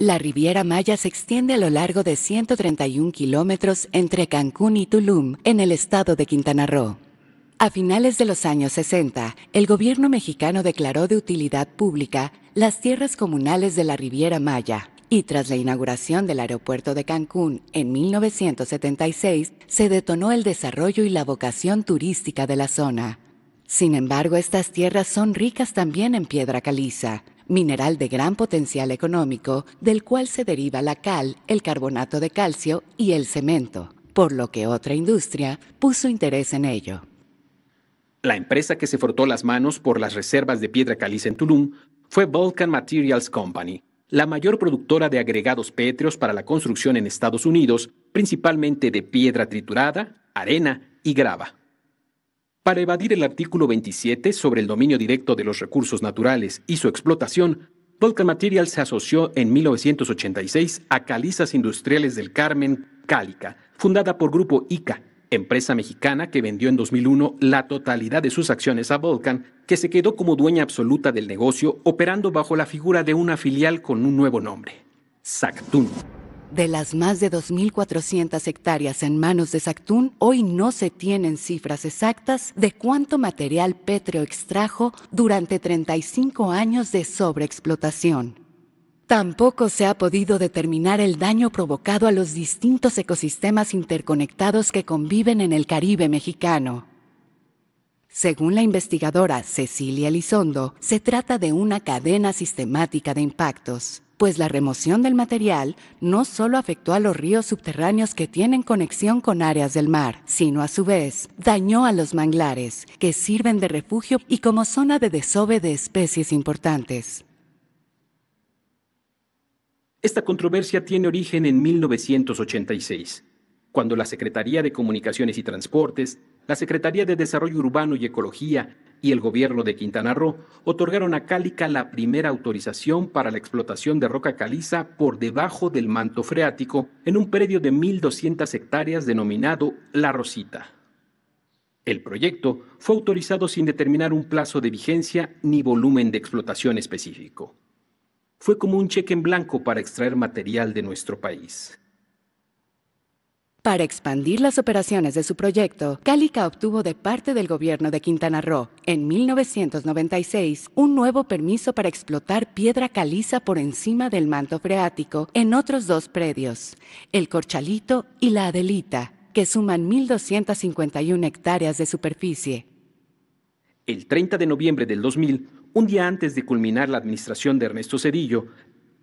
La Riviera Maya se extiende a lo largo de 131 kilómetros entre Cancún y Tulum, en el estado de Quintana Roo. A finales de los años 60, el gobierno mexicano declaró de utilidad pública las tierras comunales de la Riviera Maya, y tras la inauguración del aeropuerto de Cancún en 1976, se detonó el desarrollo y la vocación turística de la zona. Sin embargo, estas tierras son ricas también en piedra caliza, mineral de gran potencial económico, del cual se deriva la cal, el carbonato de calcio y el cemento, por lo que otra industria puso interés en ello. La empresa que se frotó las manos por las reservas de piedra caliza en Tulum fue Vulcan Materials Company, la mayor productora de agregados pétreos para la construcción en Estados Unidos, principalmente de piedra triturada, arena y grava. Para evadir el artículo 27 sobre el dominio directo de los recursos naturales y su explotación, Vulcan Materials se asoció en 1986 a Calizas Industriales del Carmen, Cálica, fundada por Grupo ICA, empresa mexicana que vendió en 2001 la totalidad de sus acciones a Volcan, que se quedó como dueña absoluta del negocio operando bajo la figura de una filial con un nuevo nombre, Sactun. De las más de 2.400 hectáreas en manos de Sactún, hoy no se tienen cifras exactas de cuánto material pétreo extrajo durante 35 años de sobreexplotación. Tampoco se ha podido determinar el daño provocado a los distintos ecosistemas interconectados que conviven en el Caribe mexicano. Según la investigadora Cecilia Lizondo, se trata de una cadena sistemática de impactos pues la remoción del material no solo afectó a los ríos subterráneos que tienen conexión con áreas del mar, sino a su vez dañó a los manglares, que sirven de refugio y como zona de desove de especies importantes. Esta controversia tiene origen en 1986, cuando la Secretaría de Comunicaciones y Transportes la Secretaría de Desarrollo Urbano y Ecología y el gobierno de Quintana Roo otorgaron a Cálica la primera autorización para la explotación de roca caliza por debajo del manto freático en un predio de 1.200 hectáreas denominado La Rosita. El proyecto fue autorizado sin determinar un plazo de vigencia ni volumen de explotación específico. Fue como un cheque en blanco para extraer material de nuestro país. Para expandir las operaciones de su proyecto, Calica obtuvo de parte del gobierno de Quintana Roo, en 1996, un nuevo permiso para explotar piedra caliza por encima del manto freático en otros dos predios, el Corchalito y la Adelita, que suman 1.251 hectáreas de superficie. El 30 de noviembre del 2000, un día antes de culminar la administración de Ernesto Cedillo,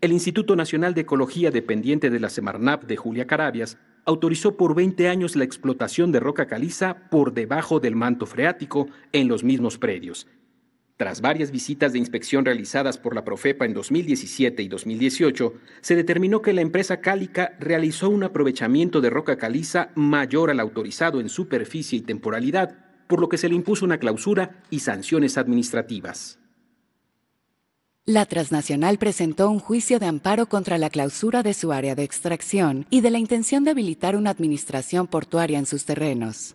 el Instituto Nacional de Ecología dependiente de la Semarnap de Julia Carabias autorizó por 20 años la explotación de roca caliza por debajo del manto freático en los mismos predios. Tras varias visitas de inspección realizadas por la Profepa en 2017 y 2018, se determinó que la empresa Cálica realizó un aprovechamiento de roca caliza mayor al autorizado en superficie y temporalidad, por lo que se le impuso una clausura y sanciones administrativas. La transnacional presentó un juicio de amparo contra la clausura de su área de extracción y de la intención de habilitar una administración portuaria en sus terrenos.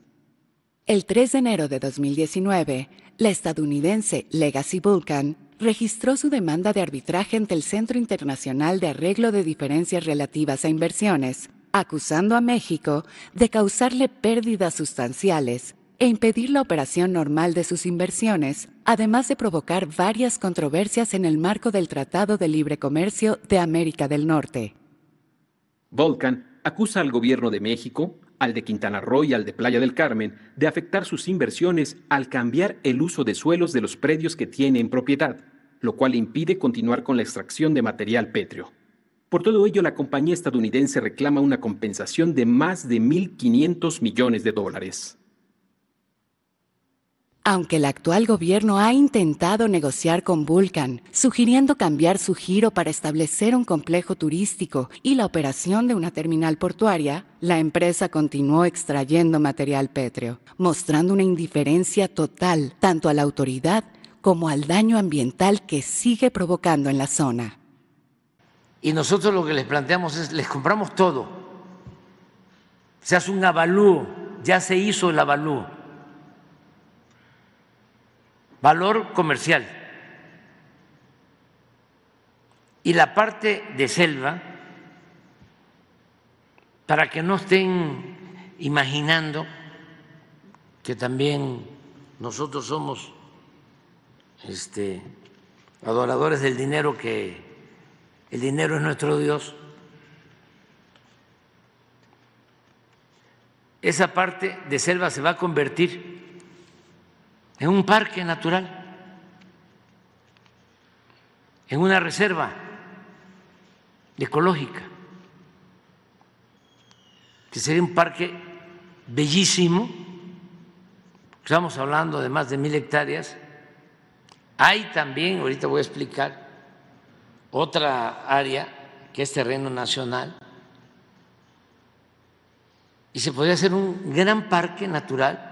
El 3 de enero de 2019, la estadounidense Legacy Vulcan registró su demanda de arbitraje ante el Centro Internacional de Arreglo de Diferencias Relativas a e Inversiones, acusando a México de causarle pérdidas sustanciales e impedir la operación normal de sus inversiones, además de provocar varias controversias en el marco del Tratado de Libre Comercio de América del Norte. Volcan acusa al gobierno de México, al de Quintana Roo y al de Playa del Carmen, de afectar sus inversiones al cambiar el uso de suelos de los predios que tiene en propiedad, lo cual impide continuar con la extracción de material pétreo. Por todo ello, la compañía estadounidense reclama una compensación de más de 1.500 millones de dólares aunque el actual gobierno ha intentado negociar con Vulcan, sugiriendo cambiar su giro para establecer un complejo turístico y la operación de una terminal portuaria, la empresa continuó extrayendo material pétreo, mostrando una indiferencia total tanto a la autoridad como al daño ambiental que sigue provocando en la zona. Y nosotros lo que les planteamos es, les compramos todo. Se hace un avalúo, ya se hizo el avalúo valor comercial. Y la parte de selva, para que no estén imaginando que también nosotros somos este, adoradores del dinero, que el dinero es nuestro Dios. Esa parte de selva se va a convertir en un parque natural, en una reserva ecológica, que sería un parque bellísimo, pues estamos hablando de más de mil hectáreas, hay también, ahorita voy a explicar, otra área que es terreno nacional, y se podría hacer un gran parque natural